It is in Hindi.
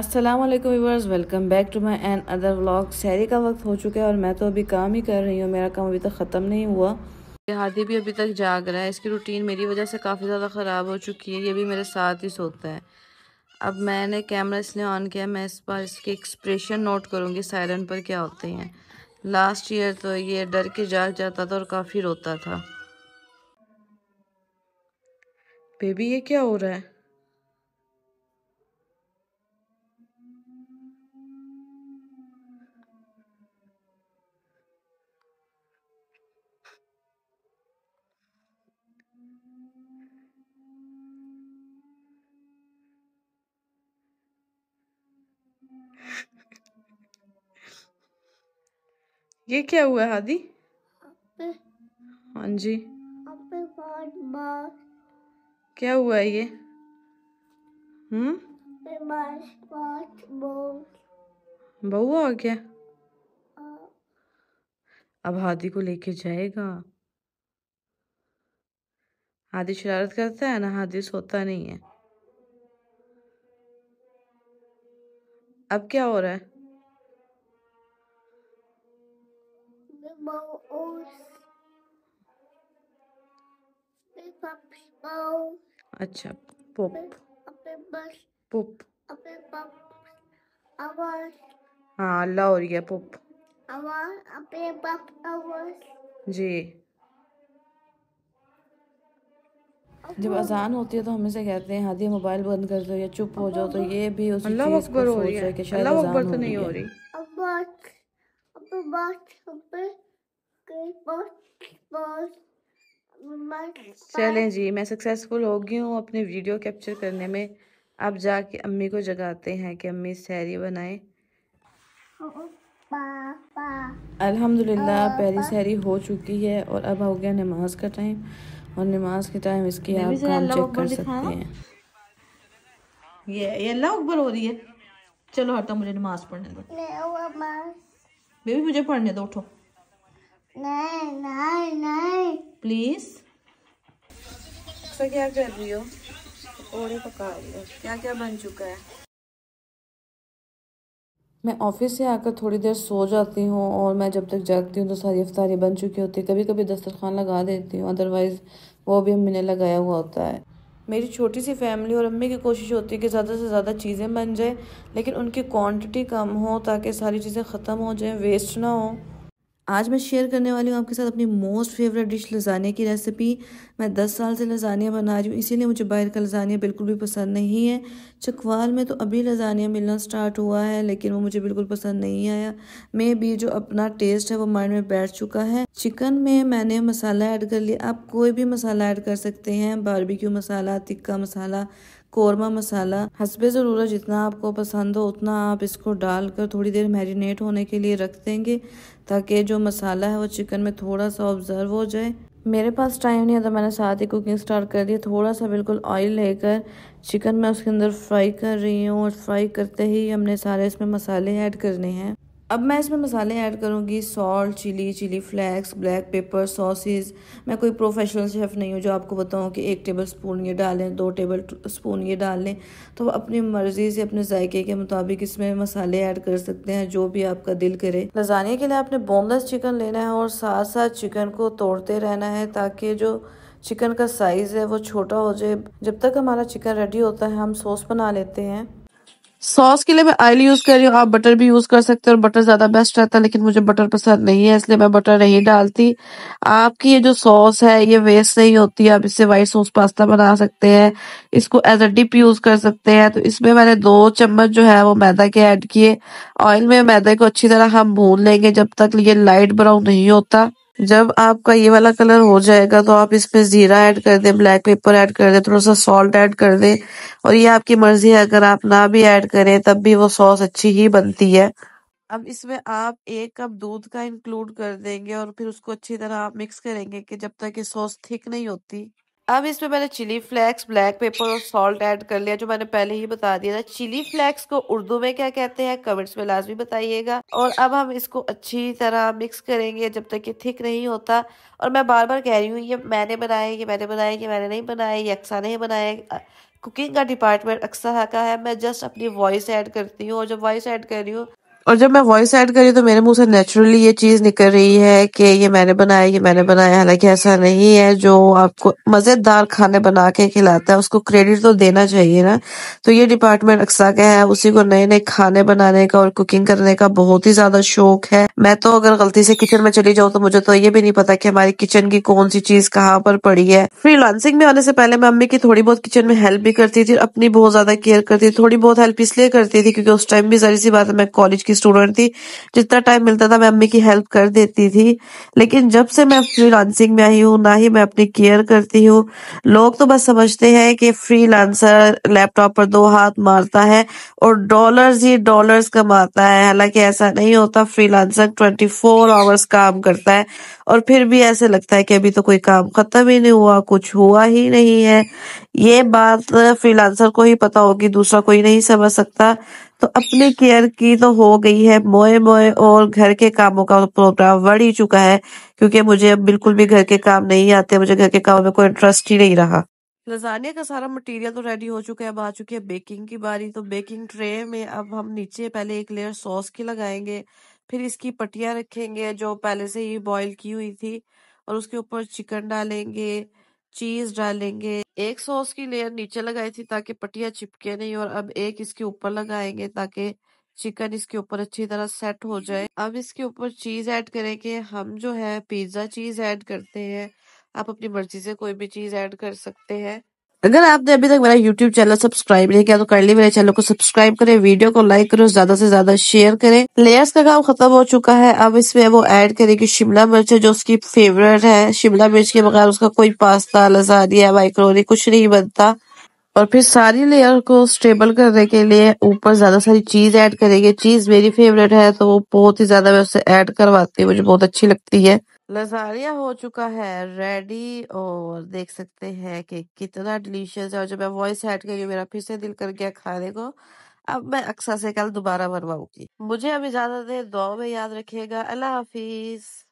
Aslam viewers welcome back to my another vlog शहरी का वक्त हो चुका है और मैं तो अभी काम ही कर रही हूँ मेरा काम अभी तक ख़त्म नहीं हुआ ये हाथी भी अभी तक जाग रहा है इसकी रूटीन मेरी वजह से काफ़ी ज़्यादा ख़राब हो चुकी है ये भी मेरे साथ ही सोता है अब मैंने कैमरा इसलिए ऑन किया मैं इस बार इसके एक्सप्रेशन नोट करूँगी सायरन पर क्या होते हैं लास्ट ईयर तो ये डर के जाग जाता था और काफ़ी रोता था बेबी ये क्या हो रहा है ये क्या हुआ हादी हाँ जी क्या हुआ ये हम्म बहू आ गया अब हादी को लेके जाएगा हादी शरारत करता है ना हादी सोता नहीं है अब क्या हो रहा है अच्छा हाँ अल्लाह हो रही है जी जब अजान होती है तो हमें से कहते हैं हादी मोबाइल बंद कर दो या चुप हो जाओ तो ये भी उस अल्लाह अकबर हो रही है अल्लाह अकबर तो नहीं हो रही चलें जी मैं सक्सेसफुल हो गई हूँ अपने वीडियो कैप्चर करने में अब जाके अम्मी को जगाते हैं कि अम्मी सहरी बनाए अल्हम्दुलिल्लाह पहली सहरी हो चुकी है और अब हो गया नमाज का टाइम और नमाज के टाइम इसकी आप काम चेक कर सकते हैं ये ये अल्लाह अकबर हो रही है चलो हटो मुझे नमाज पढ़ने दो बेबी मुझे पढ़ने दो उठो नहीं नहीं नहीं प्लीज क्या कर रही हो पकौड़े पका रही हो क्या क्या बन चुका है मैं ऑफिस से आकर थोड़ी देर सो जाती हूँ और मैं जब तक जागती हूँ तो सारी अफ्तारी बन चुकी होती है कभी कभी दस्तरखान लगा देती हूँ अदरवाइज़ वो भी अम्मी ने लगाया हुआ होता है मेरी छोटी सी फैमिली और अम्मी की कोशिश होती है कि ज़्यादा से ज़्यादा चीज़ें बन जाए लेकिन उनकी क्वांटिटी कम हो ताकि सारी चीज़ें ख़त्म हो जाएँ वेस्ट ना हो आज मैं शेयर करने वाली हूँ आपके साथ अपनी मोस्ट फेवरेट डिश लजानिया की रेसिपी मैं 10 साल से लजानिया बना रही हूँ इसीलिए मुझे बाहर का लजानिया बिल्कुल भी पसंद नहीं है चकवाल में तो अभी लजानिया मिलना स्टार्ट हुआ है लेकिन वो मुझे बिल्कुल पसंद नहीं आया मे भी जो अपना टेस्ट है वो माइंड में बैठ चुका है चिकन में मैंने मसाला ऐड कर लिया आप कोई भी मसाला ऐड कर सकते हैं बारबिक्यू मसाला तिक्का मसाला कौरमा मसाला हसबे ज़रूरत जितना आपको पसंद हो उतना आप इसको डालकर थोड़ी देर मैरिनेट होने के लिए रख देंगे ताकि जो मसाला है वो चिकन में थोड़ा सा ऑब्ज़र्व हो जाए मेरे पास टाइम नहीं था तो मैंने साथ ही कुकिंग स्टार्ट कर दी थोड़ा सा बिल्कुल ऑयल लेकर चिकन मैं उसके अंदर फ्राई कर रही हूँ और फ्राई करते ही हमने सारे इसमें मसाले ऐड करने हैं अब मैं इसमें मसाले ऐड करूँगी salt chilli chilli flakes black pepper sauces मैं कोई प्रोफेशनल शेफ़ नहीं हूँ जो आपको बताऊँ कि एक टेबल स्पून ये डालें दो टेबल स्पून ये डाल लें तो अपनी मर्ज़ी से अपने जायके के मुताबिक इसमें मसाले ऐड कर सकते हैं जो भी आपका दिल करे लजानिया के लिए आपने बोनलेस चिकन लेना है और साथ साथ चिकन को तोड़ते रहना है ताकि जो चिकन का साइज़ है वो छोटा हो जाए जब तक हमारा चिकन रेडी होता है हम सॉस बना लेते हैं सॉस के लिए मैं ऑयल यूज कर रही हूँ आप बटर भी यूज कर सकते हो और बटर ज्यादा बेस्ट रहता है लेकिन मुझे बटर पसंद नहीं है इसलिए मैं बटर नहीं डालती आपकी ये जो सॉस है ये वेस्ट नहीं होती आप इससे व्हाइट सॉस पास्ता बना सकते हैं इसको एज अ डिप यूज कर सकते हैं तो इसमें मैंने दो चम्मच जो है वो मैदा के ऐड किए ऑयल में मैदे को अच्छी तरह हम भून लेंगे जब तक ये लाइट ब्राउन नहीं होता जब आपका ये वाला कलर हो जाएगा तो आप इसमें ज़ीरा ऐड कर दें ब्लैक पेपर ऐड कर दें थोड़ा सा सॉल्ट ऐड कर दें और ये आपकी मर्ज़ी है अगर आप ना भी ऐड करें तब भी वो सॉस अच्छी ही बनती है अब इसमें आप एक कप दूध का इंक्लूड कर देंगे और फिर उसको अच्छी तरह आप मिक्स करेंगे कि जब तक ये सॉस थिक नहीं होती अब इसमें मैंने चिली फ्लैक्स ब्लैक पेपर और सॉल्ट ऐड कर लिया जो मैंने पहले ही बता दिया था चिली फ्लैक्स को उर्दू में क्या कहते हैं कमेंट्स में लाजमी बताइएगा और अब हम इसको अच्छी तरह मिक्स करेंगे जब तक ये थिक नहीं होता और मैं बार बार कह रही हूँ ये मैंने बनाया ये मैंने बनाया ये मैंने नहीं बनाया ये अक्सा नहीं बनाया कुकिंग का डिपार्टमेंट अक्सर का है मैं जस्ट अपनी वॉइस ऐड करती हूँ और जब वॉइस ऐड कर रही हूँ और जब मैं वॉइस ऐड करी तो मेरे मुंह से नेचुरली ये चीज़ निकल रही है कि ये मैंने बनाया ये मैंने बनाया हालांकि ऐसा नहीं है जो आपको मज़ेदार खाने बना के खिलाता है उसको क्रेडिट तो देना चाहिए ना तो ये डिपार्टमेंट अक्सा का है उसी को नए नए खाने बनाने का और कुकिंग करने का बहुत ही ज़्यादा शौक है मैं तो अगर गलती से किचन में चली जाऊँ तो मुझे तो ये भी नहीं पता कि हमारी किचन की कौन सी चीज़ कहाँ पर पड़ी है फ्री लांसिंग में आने से पहले मैं अम्मी की थोड़ी बहुत किचन में हेल्प भी करती थी अपनी बहुत ज़्यादा केयर करती थी थोड़ी बहुत हेल्प इसलिए करती थी क्योंकि उस टाइम भी जारी सी बात है मैं कॉलेज की स्टूडेंट थी जितना टाइम मिलता था मैं अम्मी की हेल्प कर देती थी लेकिन जब से मैं फ्रीलांसिंग में आई हूँ ना ही मैं अपनी केयर करती हूँ लोग तो बस समझते हैं कि फ्रीलांसर लैपटॉप पर दो हाथ मारता है और डॉलर्स ही डॉलर्स कमाता है हालांकि ऐसा नहीं होता फ्री लांसर आवर्स काम करता है और फिर भी ऐसे लगता है कि अभी तो कोई काम खत्म ही नहीं हुआ कुछ हुआ ही नहीं है ये बात फ्रीलांसर को ही पता होगी दूसरा कोई नहीं समझ सकता तो अपनी केयर की तो हो गई है मोए मोए और घर के कामों का प्रोग्राम बढ़ ही चुका है क्योंकि मुझे अब बिल्कुल भी घर के काम नहीं आते मुझे घर के कामों में कोई इंटरेस्ट ही नहीं रहा लजानिया का सारा मटेरियल तो रेडी हो चुका है अब आ चुकी है बेकिंग की बारी तो बेकिंग ट्रे में अब हम नीचे पहले एक लेयर सॉस की लगाएंगे फिर इसकी पटिया रखेंगे जो पहले से ही बॉईल की हुई थी और उसके ऊपर चिकन डालेंगे चीज डालेंगे एक सॉस की लेयर नीचे लगाई थी ताकि पटिया चिपके नहीं और अब एक इसके ऊपर लगाएंगे ताकि चिकन इसके ऊपर अच्छी तरह सेट हो जाए अब इसके ऊपर चीज ऐड करेंगे हम जो है पिज्जा चीज ऐड करते हैं आप अपनी मर्जी से कोई भी चीज ऐड कर सकते हैं अगर आपने अभी तक मेरा YouTube चैनल सब्सक्राइब नहीं किया तो कर ली मेरे चैनल को सब्सक्राइब करें वीडियो को लाइक करें ज्यादा से ज्यादा शेयर करें लेयर्स का काम खत्म हो चुका है अब इसमें वो ऐड करेगी शिमला मिर्च है जो उसकी फेवरेट है शिमला मिर्च के बगैर उसका कोई पास्ता लजानिया माइक्रोनी कुछ नहीं बनता और फिर सारी लेयर को स्टेबल करने के लिए ऊपर ज्यादा सारी चीज ऐड करेंगे चीज मेरी फेवरेट है तो वो बहुत ही ज्यादा मैं उसे ऐड करवाती हूँ मुझे बहुत अच्छी लगती है लजारिया हो चुका है रेडी और देख सकते हैं कि कितना डिलीशियस है और जब मैं वॉइस ऐड करी मेरा फिर से दिल कर गया खाने को अब मैं अक्सर से कल दोबारा बनवाऊंगी मुझे अब इजाजत है दुआ में याद रखिएगा अल्लाह हाफिज